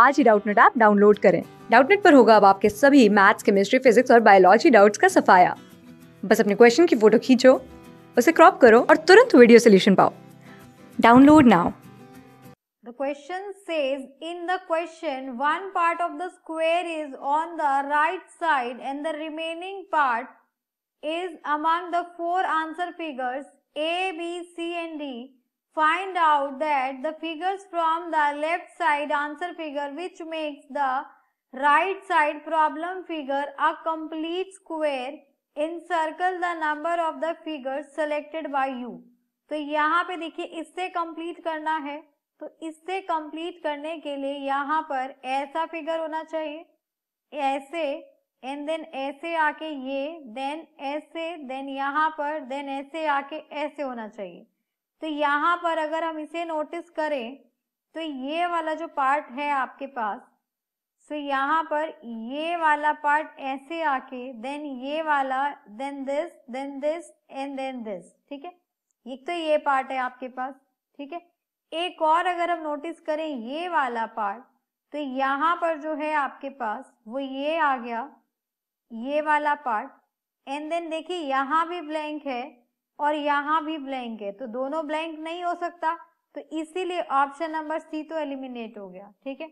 आज ही Doubtnut app download करें डाउटनेट पर होगा अब आपके सभी मैथ्स केमिस्ट्री फिजिक्स और बायोलॉजी डाउट्स का सफाया बस अपने क्वेश्चन की फोटो खींचो उसे क्रॉप करो और तुरंत वीडियो सोल्यूशन पाओ download now The question says in the question one part of the square is on the right side and the remaining part is among the four answer figures A, B, C and D. find out that the figures from the left side answer figure which makes the right side problem figure a complete square in circle the number of the figures selected by you. तो यहाँ पे देखिए इससे complete करना है तो इससे complete करने के लिए यहाँ पर ऐसा फिगर होना चाहिए ऐसे एंड देन ऐसे आके ये देन ऐसे देन यहाँ पर देन ऐसे आके ऐसे होना चाहिए तो यहाँ पर अगर हम इसे नोटिस करें तो ये वाला जो पार्ट है आपके पास सो so यहाँ पर ये वाला पार्ट ऐसे आके देन ये वाला then this then this and then this ठीक है एक तो ये पार्ट है आपके पास ठीक है एक और अगर हम नोटिस करें ये वाला पार्ट तो यहाँ पर जो है आपके पास वो ये आ गया ये वाला पार्ट एंड देन देखिए यहाँ भी ब्लैंक है और यहाँ भी ब्लैंक है तो दोनों ब्लैंक नहीं हो सकता तो इसीलिए ऑप्शन नंबर सी तो एलिमिनेट हो गया ठीक है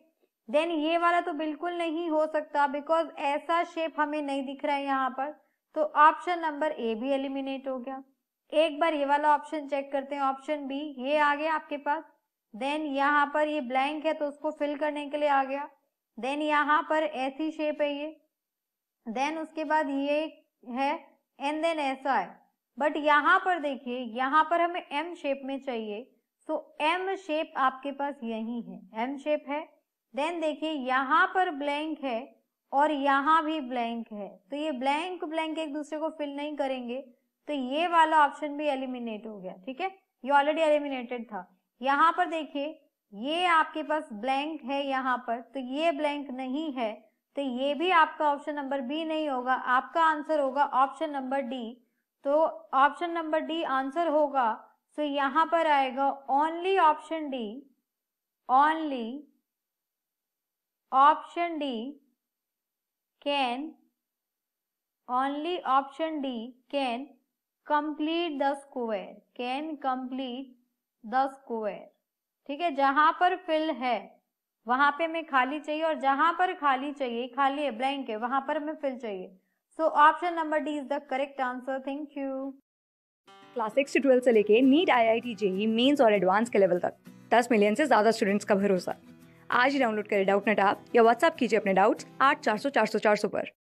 देन ये वाला तो बिल्कुल नहीं हो सकता बिकॉज ऐसा शेप हमें नहीं दिख रहा है यहाँ पर तो ऑप्शन नंबर ए भी एलिमिनेट हो गया एक बार ये वाला ऑप्शन चेक करते हैं ऑप्शन बी ये आ गया आपके पास देन यहाँ पर ये ब्लैंक है तो उसको फिल करने के लिए आ गया देन यहाँ पर ऐसी शेप है ये देन उसके बाद ये है एंड देन ऐसा है बट यहाँ पर देखिए यहाँ पर हमें एम शेप में चाहिए सो एम शेप आपके पास यही है एम शेप है देन देखिए यहाँ पर ब्लैंक है और यहाँ भी ब्लैंक है तो ये ब्लैंक ब्लैंक एक दूसरे को फिल नहीं करेंगे तो ये वाला ऑप्शन भी एलिमिनेट हो गया ठीक है ये ऑलरेडी एलिमिनेटेड था यहाँ पर देखिए ये आपके पास ब्लैंक है यहाँ पर तो ये ब्लैंक नहीं है तो ये भी आपका ऑप्शन नंबर बी नहीं होगा आपका आंसर होगा ऑप्शन नंबर डी तो ऑप्शन नंबर डी आंसर होगा सो so, यहां पर आएगा only option D only option D can only option D can complete the square can complete the square ठीक है जहां पर फिल है वहां पे हमें खाली चाहिए और जहां पर खाली चाहिए खाली है ब्लैंक है वहां पर हमें फिल चाहिए so option number D is the correct answer thank you class six से ट्वेल्थ से लेके NEET I I T JEE Mains और एडवांस के लेवल तक दस मिलियन से ज़्यादा स्टूडेंट्स का भरोसा आज ही डाउनलोड करें डाउट नेट आप या व्हाट्सअप कीजिए अपने डाउट्स आठ चार सौ चार सौ चार सौ पर